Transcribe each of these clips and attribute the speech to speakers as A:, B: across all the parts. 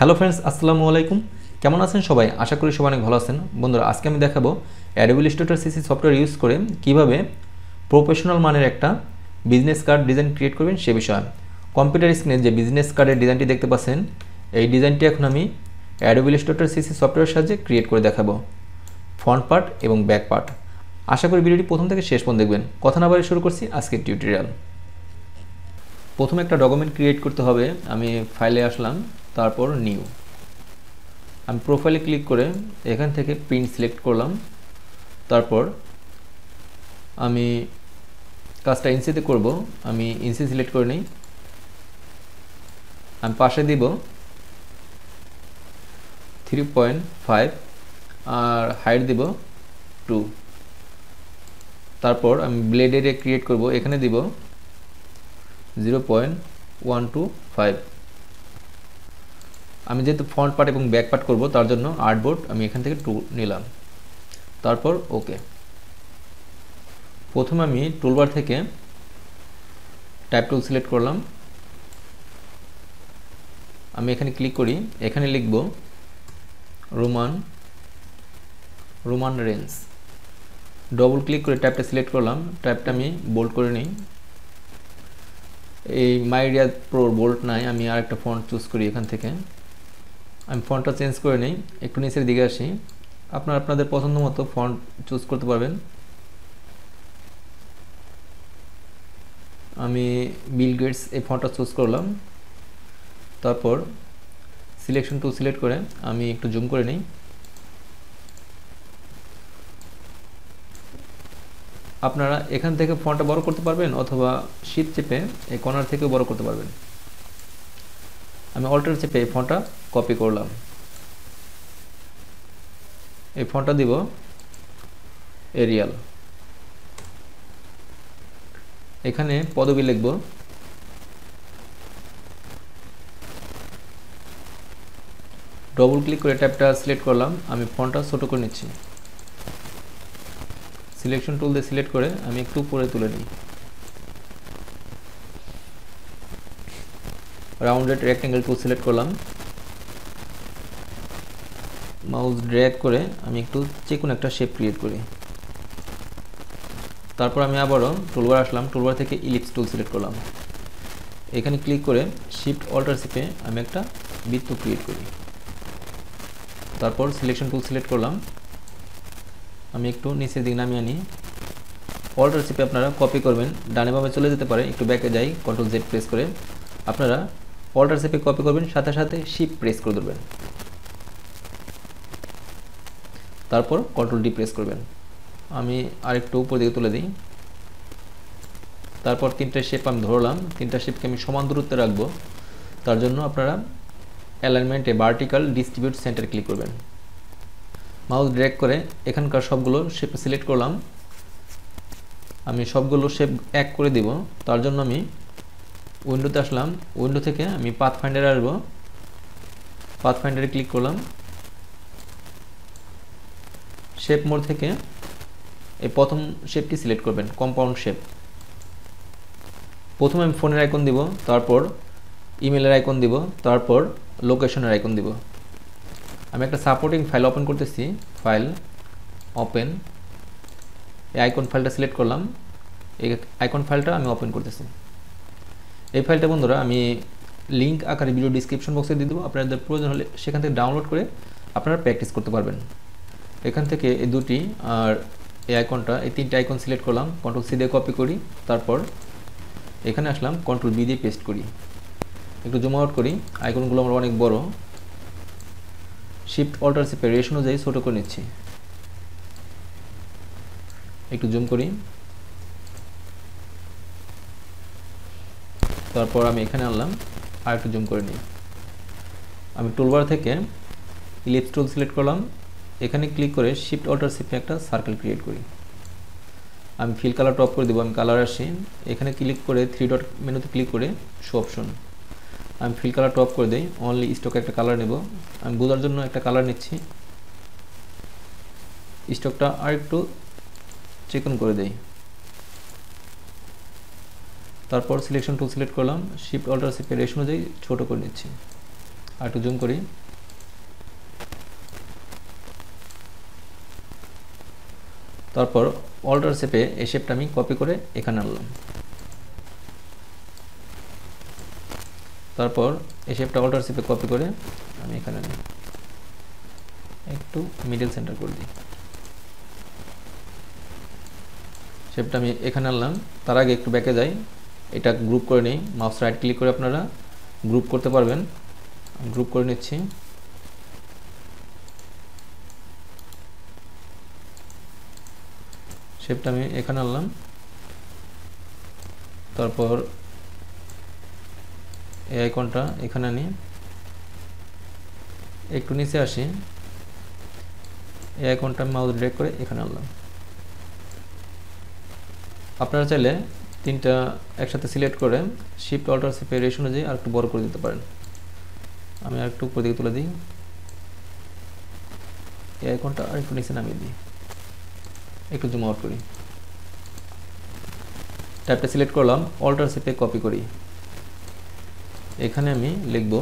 A: hello friends আসসালামু আলাইকুম কেমন আছেন সবাই আশা করি সবাই অনেক ভালো আছেন বন্ধুরা আজকে আমি দেখাবো Adobe Illustrator CC software use করে কিভাবে প্রফেশনাল মানের একটা বিজনেস কার্ড ডিজাইন ক্রিয়েট করবেন সে বিষয়ে কম্পিউটার স্ক্রিনে যে বিজনেস কার্ডের ডিজাইনটি দেখতে পাচ্ছেন এই ডিজাইনটি এখন আমি অ্যাডোবিল স্টোটার সিসি সফটওয়্যার সাহায্যে ক্রিয়েট করে দেখাবো ফ্রন্ট পার্ট এবং ব্যাক পার্ট আশা করি ভিডিওটি প্রথম থেকে শেষ পর্যন্ত দেখবেন কথা না বাড়ি শুরু করছি আজকের টিউটোরিয়াল প্রথমে একটা ডকুমেন্ট ক্রিয়েট করতে হবে আমি ফাইলে আসলাম তারপর নিউ আমি প্রোফাইলে ক্লিক করে এখান থেকে প্রিন্ট সিলেক্ট করলাম তারপর আমি কাজটা ইনসিতে করব আমি ইনসি সিলেক্ট করে নিই আমি পাশে দিব থ্রি পয়েন্ট ফাইভ আর হাইট দিব টু তারপর আমি ব্লেড এরিয়া ক্রিয়েট করব এখানে দিব zero point one two five আমি যেহেতু ফ্রন্ট পার্ট এবং ব্যাক পার্ট করবো তার জন্য আর্টবোর্ড আমি এখান থেকে টু নিলাম তারপর ওকে প্রথমে আমি টুলবার থেকে টাইপ টুল সিলেক্ট করলাম আমি এখানে ক্লিক করি এখানে লিখব Roman Roman range double click করে ট্যাপটা সিলেক্ট করলাম ট্যাপটা আমি বোল্ড করে নিই এই মাইরিয়া প্রোর বোল্ট নাই আমি আরেকটা ফন্ট চুজ করি এখান থেকে আমি ফন্টটা চেঞ্জ করে নিই একটু নিচের দিকে আসি আপনার আপনাদের পছন্দ মতো ফন্ট চুজ করতে পারবেন আমি বিল গেটস এই ফন্টটা চুজ করলাম তারপর সিলেকশন টু সিলেক্ট করে আমি একটু জুম করে নিই আপনারা এখান থেকে ফন্টটা বড় করতে পারবেন অথবা শীত চেপে এই কর্নার থেকেও বড় করতে পারবেন আমি অল্টার চেপে এই ফোনটা কপি করলাম এই ফোনটা দিব এরিয়াল এখানে পদবি লিখব ডবল ক্লিক করে ট্যাবটা সিলেক্ট করলাম আমি ফোনটা ছোটো করে নিচ্ছি সিলেকশন টুল দিয়ে সিলেক্ট করে আমি একটু পরে তুলে নিই রাউন্ডেড রেক্ট্যাঙ্গেল টু সিলেক্ট করলাম মাউস ড্র্যাগ করে আমি একটু যে কোনো একটা শেপ ক্রিয়েট করি তারপর আমি আবারও টুলবার আসলাম টুলবার থেকে ইলিপস টুল সিলেক্ট করলাম এখানে ক্লিক করে শিফট অল্টার শিপে আমি একটা বৃত্ত ক্রিয়েট করি তারপর সিলেকশন টুল সিলেক্ট করলাম আমি একটু নিচের দিকে নামিয়ে আনি অল্টার শিপে আপনারা কপি করবেন ডানে বামে চলে যেতে পারে একটু ব্যাকে যাই কন্ট্রোল জেড প্রেস করে আপনারা অল্টার সেপে কপি করবেন সাথে সাথে শিপ প্রেস করে দেবেন তারপর কন্ট্রোল ডি প্রেস করবেন আমি আরেকটু উপর দিকে তুলে দিই তারপর তিনটা শেপ আমি ধরলাম তিনটা শেপকে আমি সমান দূরত্বে রাখবো তার জন্য আপনারা অ্যালাইনমেন্টে ভার্টিক্যাল ডিস্ট্রিবিউট সেন্টার ক্লিক করবেন মাউস ড্র্যাগ করে এখানকার সবগুলো শেপ সিলেক্ট করলাম আমি সবগুলো শেপ এক করে দিব তার জন্য আমি উইন্ডোতে আসলাম উইন্ডো থেকে আমি পাথ ফাইন্ডারে আসবো পাথ ফাইন্ডারে ক্লিক করলাম শেপ মোড থেকে এই প্রথম শেপটি সিলেক্ট করবেন কম্পাউন্ড শেপ প্রথমে আমি ফোনের আইকন দিব তারপর ইমেলের আইকন দিব তারপর লোকেশনের আইকন দিব আমি একটা সাপোর্টিং ফাইল ওপেন করতেছি ফাইল ওপেন এই আইকন ফাইলটা সিলেক্ট করলাম এই আইকন ফাইলটা আমি ওপেন করতেছি এই ফাইলটা বন্ধুরা আমি লিঙ্ক আকারে ভিডিও ডিসক্রিপশন বক্সে দিয়ে দেবো আপনাদের প্রয়োজন হলে সেখান থেকে ডাউনলোড করে আপনারা প্র্যাকটিস করতে পারবেন এখান থেকে এই দুটি আর এই আইকনটা এই তিনটে আইকন সিলেক্ট করলাম কন্ট্রোল সি দিয়ে কপি করি তারপর এখানে আসলাম কন্ট্রোল বি দিয়ে পেস্ট করি একটু জুম আউট করি আইকনগুলো আমার অনেক বড় শিফট অল্টার সিপে অনুযায়ী ছোটো করে নিচ্ছি একটু জুম করি তারপর আমি এখানে আনলাম আর একটু জুম করে নিই আমি টুলবার থেকে ইলিপস টুল সিলেক্ট করলাম এখানে ক্লিক করে শিফট অল্টার শিফটে একটা সার্কেল ক্রিয়েট করি আমি ফিল কালার টপ করে দেবো আমি কালার আসি এখানে ক্লিক করে থ্রি ডট মেনুতে ক্লিক করে শো অপশন আমি ফিল কালার টপ করে দিই অনলি স্টকে একটা কালার নেব আমি বোঝার জন্য একটা কালার নিচ্ছি স্টকটা আর একটু চেকন করে দেয় তারপর সিলেকশন টুল সিলেক্ট করলাম শিফট অল্টার শিফটের রেশ অনুযায়ী ছোটো করে নিচ্ছি আর একটু জুম করি তারপর অল্টার শেপে এই শেপটা আমি কপি করে এখানে আনলাম তারপর এই শেপটা অল্টার শেপে কপি করে আমি এখানে আনি একটু মিডল সেন্টার করে দিই শেপটা আমি এখানে আনলাম তার আগে একটু ব্যাকে যাই এটা গ্রুপ করে নিই মাউস রাইট ক্লিক করে আপনারা গ্রুপ করতে পারবেন গ্রুপ করে নিচ্ছি শেপটা আমি এখানে আনলাম তারপর এ আইকনটা এখানে আনি একটু নিচে আসি এ আইকনটা মাউস ড্রেক করে এখানে আনলাম আপনারা চাইলে তিনটা একসাথে সিলেক্ট করে শিফট অল্টার সেপে রেশ অনুযায়ী আর একটু বড় করে দিতে পারেন আমি আর একটু উপর দিকে তুলে দিই এই আইকনটা আর একটু নিচে নামিয়ে দিই একটু জুম আউট করি ট্যাবটা সিলেক্ট করলাম অল্টার সেপে কপি করি এখানে আমি লিখব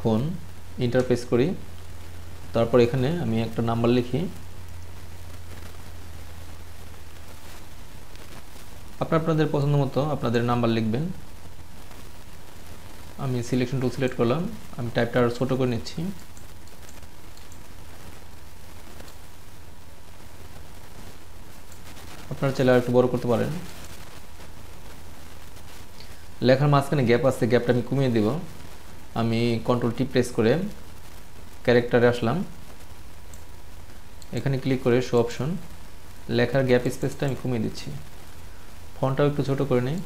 A: ফোন ইন্টারফেস করি তারপর এখানে আমি একটা নাম্বার লিখি আপনারা আপনাদের পছন্দ মতো আপনাদের নাম্বার লিখবেন আমি সিলেকশন টু সিলেক্ট করলাম আমি টাইপটা আরও ছোটো করে নিচ্ছি আপনারা চাইলে একটু বড় করতে পারেন লেখার মাঝখানে গ্যাপ আছে গ্যাপটা আমি কমিয়ে দেব আমি কন্ট্রোল টি প্রেস করে ক্যারেক্টারে আসলাম এখানে ক্লিক করে শো অপশন লেখার গ্যাপ স্পেসটা আমি কমিয়ে দিচ্ছি ফোনটাও একটু ছোটো করে নিই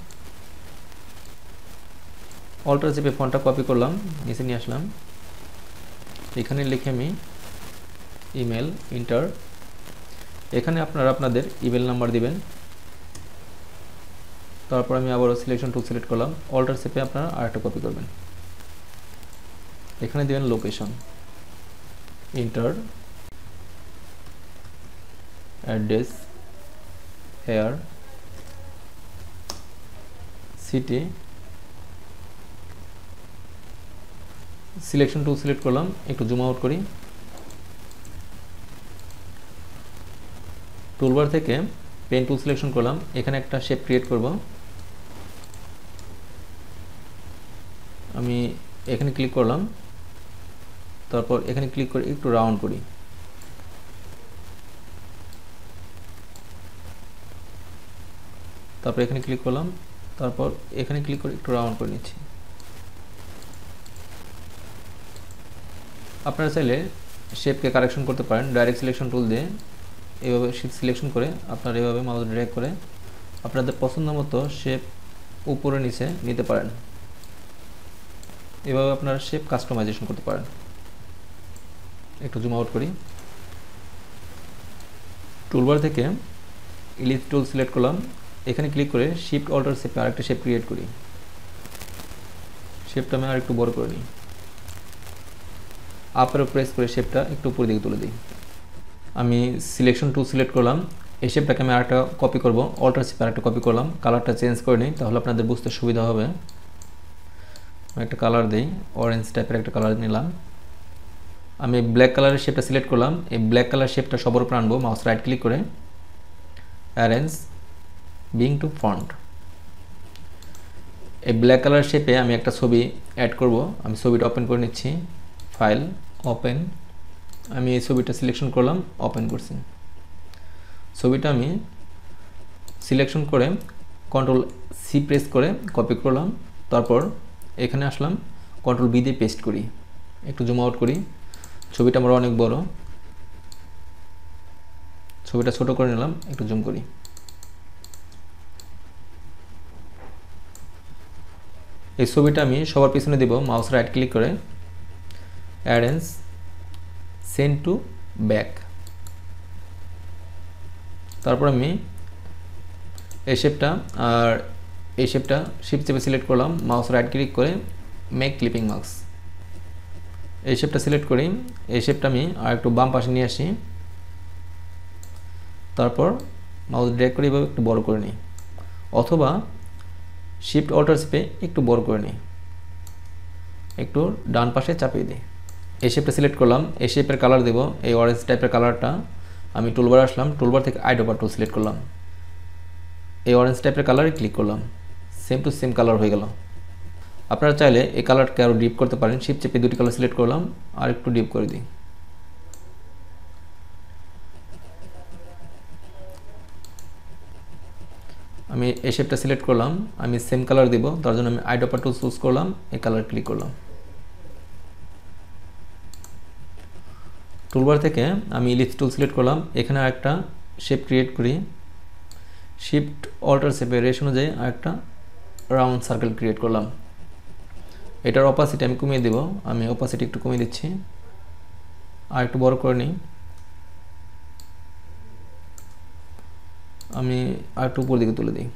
A: অল্টার চেপে ফোনটা কপি করলাম নিচে নিয়ে আসলাম এখানে লিখে আমি ইমেল ইন্টার এখানে আপনারা আপনাদের ইমেল নাম্বার দিবেন তারপর আমি আবারও সিলেকশন টু সিলেক্ট করলাম অল্টার চেপে আপনারা আরেকটা কপি করবেন এখানে দেবেন location enter address here city selection tool select করলাম একটু জুম আউট করি টুলবার থেকে পেন টু সিলেকশন করলাম এখানে একটা শেপ ক্রিয়েট করব আমি এখানে ক্লিক করলাম তারপর এখানে ক্লিক করে একটু রাউন্ড করি তারপর এখানে ক্লিক করলাম তারপর এখানে ক্লিক করে একটু রাউন্ড করে নিচ্ছি আপনারা চাইলে শেপকে কারেকশন করতে পারেন ডাইরেক্ট সিলেকশন টুল দিয়ে এভাবে শেপ সিলেকশন করে আপনার এভাবে মাউস ড্র্যাগ করে আপনাদের পছন্দ মতো শেপ উপরে নিচে নিতে পারেন এভাবে আপনারা শেপ কাস্টমাইজেশন করতে পারেন একটু জুম আউট করি টুলবার থেকে ইলিথ টুল সিলেক্ট করলাম এখানে ক্লিক করে শিফট অল্টার আর আরেকটা শেপ ক্রিয়েট করি শেপটা আমি আর একটু বড় করে নিই আপারও প্রেস করে শেপটা একটু উপরে দিকে তুলে দিই আমি সিলেকশন টু সিলেক্ট করলাম এই শেপটাকে আমি আরেকটা কপি করব অল্টার আর আরেকটা কপি করলাম কালারটা চেঞ্জ করে নিই তাহলে আপনাদের বুঝতে সুবিধা হবে একটা কালার দিই অরেঞ্জ টাইপের একটা কালার নিলাম আমি ব্ল্যাক কালারের শেপটা সিলেক্ট করলাম এই ব্ল্যাক কালার শেপটা সবর উপর আনবো মাউস রাইট ক্লিক করে অ্যারেঞ্জ বিং টু ফন্ট এই ব্ল্যাক কালার শেপে আমি একটা ছবি অ্যাড করব আমি ছবিটা ওপেন করে নিচ্ছি ফাইল ওপেন আমি এই ছবিটা সিলেকশন করলাম ওপেন করছি ছবিটা আমি সিলেকশন করে কন্ট্রোল সি প্রেস করে কপি করলাম তারপর এখানে আসলাম কন্ট্রোল বি দিয়ে পেস্ট করি একটু জুম আউট করি ছবিটা আমার অনেক বড় ছবিটা ছোট করে নিলাম একটু জুম করি এই ছবিটা আমি সবার পিছনে দেব মাউস রাইট ক্লিক করে অ্যারেঞ্জ সেন্ড টু ব্যাক তারপর আমি এই শেপটা আর এই শেপটা শিপ চেপে সিলেক্ট করলাম মাউস রাইট ক্লিক করে মেক ক্লিপিং মার্কস এই শেপটা সিলেক্ট করি এই শেপটা আমি আর একটু বাম পাশে নিয়ে আসি তারপর মাউস ড্র্যাগ করে এভাবে একটু বড় করে নিই অথবা শিফট অল্টার চেপে একটু বড় করে নিই একটু ডান পাশে চাপিয়ে দিই এই শেপটা সিলেক্ট করলাম এই শেপের কালার দেব এই অরেঞ্জ টাইপের কালারটা আমি টুলবার আসলাম টুলবার থেকে আইডোবার টুল সিলেক্ট করলাম এই অরেঞ্জ টাইপের কালারে ক্লিক করলাম সেম টু সেম কালার হয়ে গেল আপনারা চাইলে এই কালারকে আরও ডিপ করতে পারেন শিপ চেপে দুটি কালার সিলেক্ট করলাম আর একটু ডিপ করে দিই আমি এই শেপটা সিলেক্ট করলাম আমি সেম কালার দিব তার জন্য আমি আইডপার টু চুজ করলাম এই কালার ক্লিক করলাম টুলবার থেকে আমি ইলিপস টুল সিলেক্ট করলাম এখানে আরেকটা শেপ ক্রিয়েট করি শিফট অল্টার শেপের রেশ অনুযায়ী আরেকটা রাউন্ড সার্কেল ক্রিয়েট করলাম এটার অপাসিটি আমি কমিয়ে দেব আমি অপাসিটি একটু কমিয়ে দিচ্ছি আর একটু বড় করে নিই আমি আর একটু উপর দিকে তুলে দিই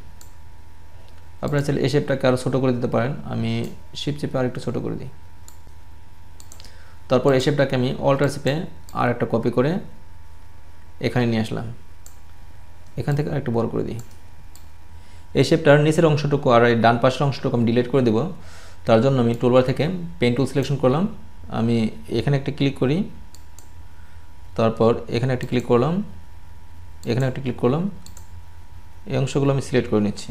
A: আপনারা চাইলে এ শেপটাকে আরও ছোটো করে দিতে পারেন আমি শিপ চেপে আর একটু ছোটো করে দিই তারপর এ শেপটাকে আমি অল্টার চেপে আর একটা কপি করে এখানে নিয়ে আসলাম এখান থেকে আর একটু বড় করে দিই এই শেপটার নিচের অংশটুকু আর এই ডান পাশের অংশটুকু আমি ডিলিট করে দেব তার জন্য আমি টুলবার থেকে পেন টুল সিলেকশন করলাম আমি এখানে একটা ক্লিক করি তারপর এখানে একটা ক্লিক করলাম এখানে একটা ক্লিক করলাম এই অংশগুলো আমি সিলেক্ট করে নিচ্ছি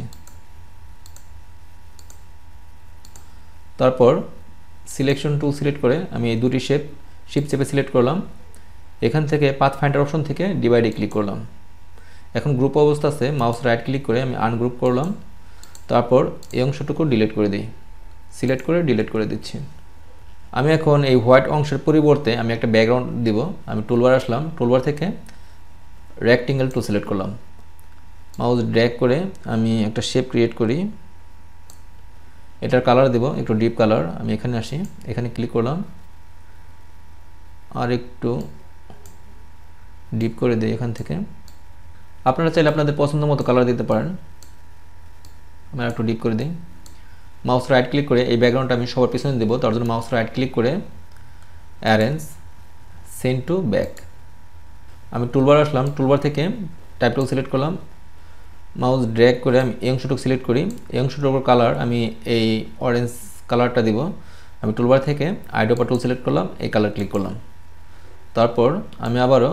A: তারপর সিলেকশন টু সিলেক্ট করে আমি এই দুটি শেপ শিপ চেপে সিলেক্ট করলাম এখান থেকে পাথ ফাইন্ডার অপশন থেকে ডিভাইডে ক্লিক করলাম এখন গ্রুপ অবস্থাতে মাউস রাইট ক্লিক করে আমি আনগ্রুপ করলাম তারপর এই অংশটুকু ডিলিট করে দিই সিলেক্ট করে ডিলিট করে দিচ্ছি আমি এখন এই হোয়াইট অংশের পরিবর্তে আমি একটা ব্যাকগ্রাউন্ড দিব আমি টুলবার আসলাম টুলবার থেকে রেক্টিঙ্গেল টু সিলেক্ট করলাম মাউস ড্র্যাক করে আমি একটা শেপ ক্রিয়েট করি এটার কালার দেব একটু ডিপ কালার আমি এখানে আসি এখানে ক্লিক করলাম আর একটু ডিপ করে দিই এখান থেকে আপনারা চাইলে আপনাদের পছন্দ মতো কালার দিতে পারেন আমরা একটু ডিপ করে দিই মাউস রাইট ক্লিক করে এই ব্যাকগ্রাউন্ডটা আমি সবার পিছনে দেবো তার জন্য মাউস রাইট ক্লিক করে অ্যারেঞ্জ সেন্ট টু ব্যাক আমি টুলবার আসলাম টুলবার থেকে টাইপ টুল সিলেক্ট করলাম মাউস ড্র্যাগ করে আমি এই অংশটুকু সিলেক্ট করি এই অংশটুকুর কালার আমি এই অরেঞ্জ কালারটা দিব আমি টুলবার থেকে আইডোপা টুল সিলেক্ট করলাম এই কালার ক্লিক করলাম তারপর আমি আবারও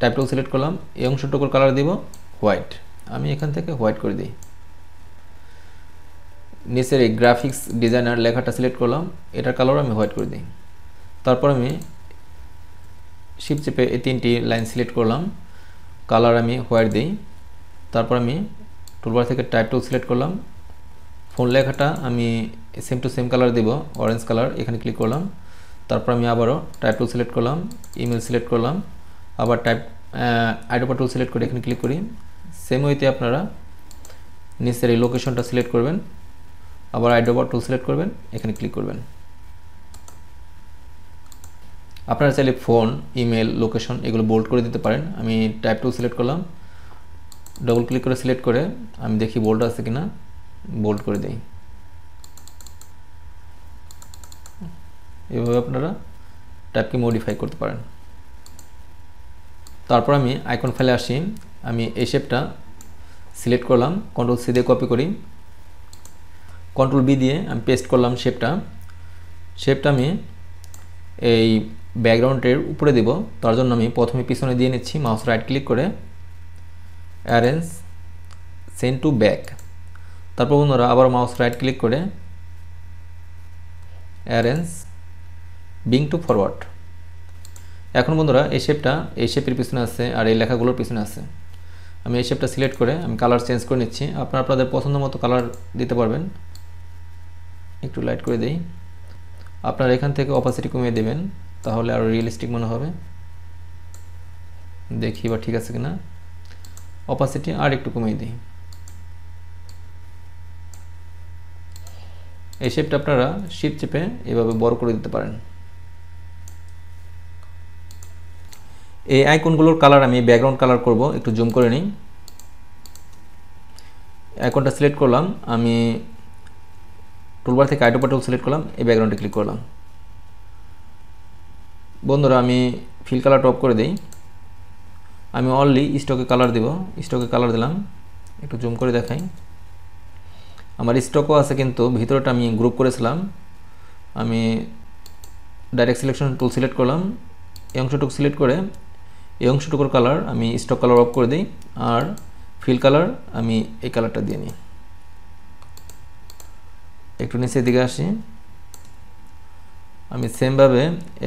A: টাইপ টুল সিলেক্ট করলাম এই অংশটুকুর কালার দিব হোয়াইট আমি এখান থেকে হোয়াইট করে দিই নিচের এই গ্রাফিক্স ডিজাইনার লেখাটা সিলেক্ট করলাম এটার কালার আমি হোয়াইট করে দিই তারপর আমি শিপ চেপে এই তিনটি লাইন সিলেক্ট করলাম কালার আমি হোয়াইট দিই তারপর আমি টুলবার থেকে টাইপ টুল সিলেক্ট করলাম ফোন লেখাটা আমি সেম টু সেম কালার দিব অরেঞ্জ কালার এখানে ক্লিক করলাম তারপর আমি আবারও টাইপ টুল সিলেক্ট করলাম ইমেল সিলেক্ট করলাম আবার টাইপ আইডোপা টুল সিলেক্ট করে এখানে ক্লিক করি সেম ওইতে আপনারা নিচের এই লোকেশনটা সিলেক্ট করবেন আবার আইডোপা টুল সিলেক্ট করবেন এখানে ক্লিক করবেন আপনারা চাইলে ফোন ইমেল লোকেশন এগুলো বোল্ড করে দিতে পারেন আমি টাইপ টুল সিলেক্ট করলাম ডবল ক্লিক করে সিলেক্ট করে আমি দেখি বোল্ড আছে কিনা বোল্ড করে দিই এভাবে আপনারা ট্যাবকে মডিফাই করতে পারেন তারপর আমি আইকন ফেলে আসি আমি এই শেপটা সিলেক্ট করলাম কন্ট্রোল সি দিয়ে কপি করি কন্ট্রোল বি দিয়ে আমি পেস্ট করলাম শেপটা শেপটা আমি এই ব্যাকগ্রাউন্ডের উপরে দেব তার জন্য আমি প্রথমে পিছনে দিয়ে নিচ্ছি মাউস রাইট ক্লিক করে অ্যারেঞ্জ সেন্ড টু ব্যাক তারপর বন্ধুরা আবার মাউস রাইট ক্লিক করে অ্যারেঞ্জ বিং টু ফরওয়ার্ড এখন বন্ধুরা এই শেপটা এই শেপের পিছনে আছে আর এই লেখাগুলোর পিছনে আছে আমি এই শেপটা সিলেক্ট করে আমি কালার চেঞ্জ করে নিচ্ছি আপনারা আপনাদের পছন্দ মতো কালার দিতে পারবেন একটু লাইট করে দিই আপনারা এখান থেকে অপাসিটি কমিয়ে দেবেন তাহলে আরও রিয়েলিস্টিক মনে হবে দেখি বা ঠিক আছে কিনা অপাসিটি আর একটু কমিয়ে দিই এই শেপটা আপনারা শিপ চেপে এভাবে বড় করে দিতে পারেন এই আইকনগুলোর কালার আমি ব্যাকগ্রাউন্ড কালার করব একটু জুম করে নিই আইকনটা সিলেক্ট করলাম আমি টুলবার থেকে আইডোপা টুল সিলেক্ট করলাম এই ব্যাকগ্রাউন্ডে ক্লিক করলাম বন্ধুরা আমি ফিল কালার টপ করে দিই আমি অনলি স্টকে কালার দিব স্টকে কালার দিলাম একটু জুম করে দেখাই আমার স্টকও আছে কিন্তু ভিতরটা আমি গ্রুপ করেছিলাম আমি ডাইরেক্ট সিলেকশন টুল সিলেক্ট করলাম এই অংশটুকু সিলেক্ট করে এই অংশটুকুর কালার আমি স্টক কালার অফ করে দিই আর ফিল কালার আমি এই কালারটা দিয়ে নিই একটু নিচের দিকে আসি আমি সেমভাবে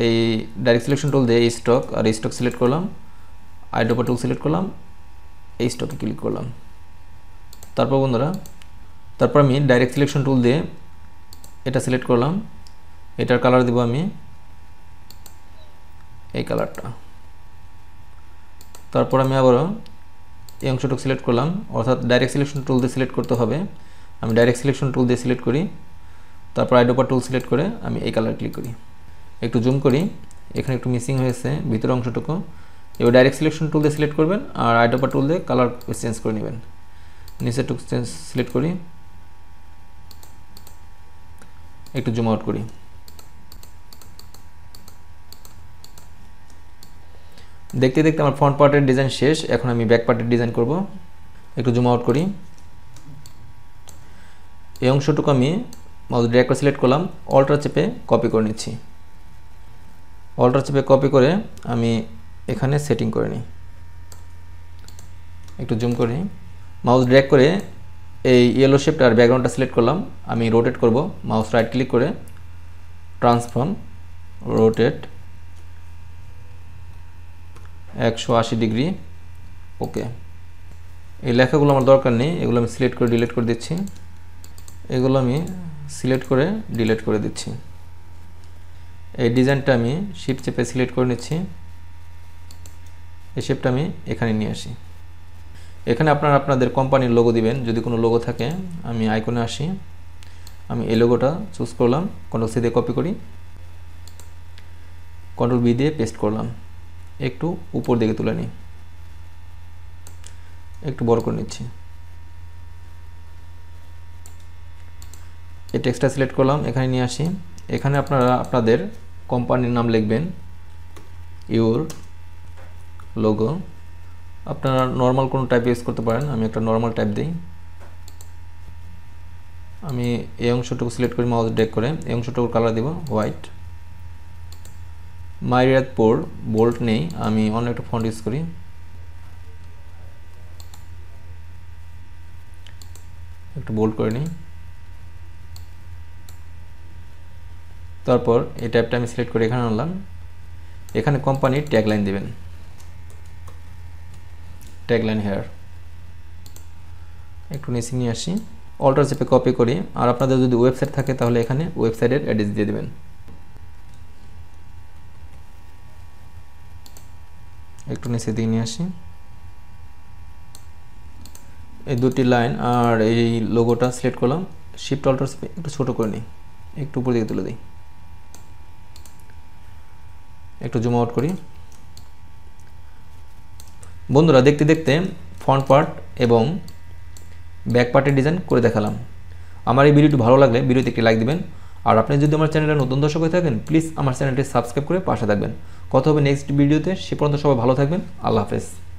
A: এই ডাইরেক্ট সিলেকশন টুল দিয়ে স্টক আর স্টক সিলেক্ট করলাম আইডোপা টুল সিলেক্ট করলাম এই স্টকে ক্লিক করলাম তারপর বন্ধুরা তারপর আমি ডাইরেক্ট সিলেকশন টুল দিয়ে এটা সিলেক্ট করলাম এটার কালার দেবো আমি এই কালারটা তারপর আমি আবারও এই অংশটুকু সিলেক্ট করলাম অর্থাৎ ডাইরেক্ট সিলেকশন টুল দিয়ে সিলেক্ট করতে হবে আমি ডাইরেক্ট সিলেকশন টুল দিয়ে সিলেক্ট করি তারপর আইডোপার টুল সিলেক্ট করে আমি এই কালার ক্লিক করি একটু জুম করি এখানে একটু মিসিং হয়েছে ভিতরের অংশটুকু এবার ডাইরেক্ট সিলেকশন টুল দিয়ে সিলেক্ট করবেন আর আইডোপা টুল দিয়ে কালার চেঞ্জ করে নেবেন নিচে টুক চেঞ্জ সিলেক্ট করি একটু জুম আউট করি দেখতে দেখতে আমার ফ্রন্ট পার্টের ডিজাইন শেষ এখন আমি ব্যাক পার্টের ডিজাইন করব একটু জুম আউট করি এই অংশটুকু আমি মাউস ড্র্যাগ করে সিলেক্ট করলাম অল্টার চেপে কপি করে নিচ্ছি অল্টার চেপে কপি করে আমি এখানে সেটিং করে নিই একটু জুম করে নিই মাউস ড্র্যাক করে এই ইয়েলো শেপটা আর ব্যাকগ্রাউন্ডটা সিলেক্ট করলাম আমি রোটেট করব মাউস রাইট ক্লিক করে ট্রান্সফর্ম রোটেট একশো ডিগ্রি ওকে এই লেখাগুলো আমার দরকার নেই এগুলো আমি সিলেক্ট করে ডিলেট করে দিচ্ছি এগুলো আমি সিলেক্ট করে ডিলেট করে দিচ্ছি এই ডিজাইনটা আমি শিপ চেপে সিলেক্ট করে নিচ্ছি এই শেপটা আমি এখানে নিয়ে আসি এখানে আপনারা আপনাদের কোম্পানির লোগো দিবেন যদি কোনো লোগো থাকে আমি আইকনে আসি আমি এই লোগোটা চুজ করলাম কন্ট্রোল সি দিয়ে কপি করি কন্ট্রোল বি দিয়ে পেস্ট করলাম একটু উপর দিকে তুলে নিই একটু বড় করে নিচ্ছি এই টেক্সটটা সিলেক্ট করলাম এখানে নিয়ে আসি এখানে আপনারা আপনাদের কোম্পানির নাম লিখবেন ইউর লোগো আপনারা নর্মাল কোনো টাইপ ইউজ করতে পারেন আমি একটা নর্মাল টাইপ দিই আমি এই অংশটুকু সিলেক্ট করি মাউস ডেক করে এই অংশটুকু কালার দিব হোয়াইট মাইরিয়াত পোর বোল্ট নেই আমি অন্য একটা ফন্ট ইউজ করি একটু বোল্ড করে নিই তারপর এই টাইপটা আমি সিলেক্ট করে এখানে আনলাম এখানে কোম্পানির ট্যাগলাইন দেবেন ট্যাগলাইন হেয়ার একটু নিচে নিয়ে আসি অল্টার চেপে কপি করি আর আপনাদের যদি ওয়েবসাইট থাকে তাহলে এখানে ওয়েবসাইটের অ্যাড্রেস দিয়ে দেবেন একটু নিচে দিয়ে নিয়ে আসি এই দুটি লাইন আর এই লোগোটা সিলেক্ট করলাম শিফট অল্টার চেপে একটু ছোটো করে নিই একটু উপর দিকে তুলে দিই একটু জুম আউট করি বন্ধুরা দেখতে দেখতে ফ্রন্ট পার্ট এবং ব্যাক পার্টের ডিজাইন করে দেখালাম আমার এই ভিডিওটি ভালো লাগলে ভিডিওতে একটি লাইক দেবেন আর আপনি যদি আমার চ্যানেলে নতুন দর্শক হয়ে থাকেন প্লিজ আমার চ্যানেলটি সাবস্ক্রাইব করে পাশে থাকবেন কথা হবে নেক্সট ভিডিওতে সে পর্যন্ত সবাই ভালো থাকবেন আল্লাহ হাফেজ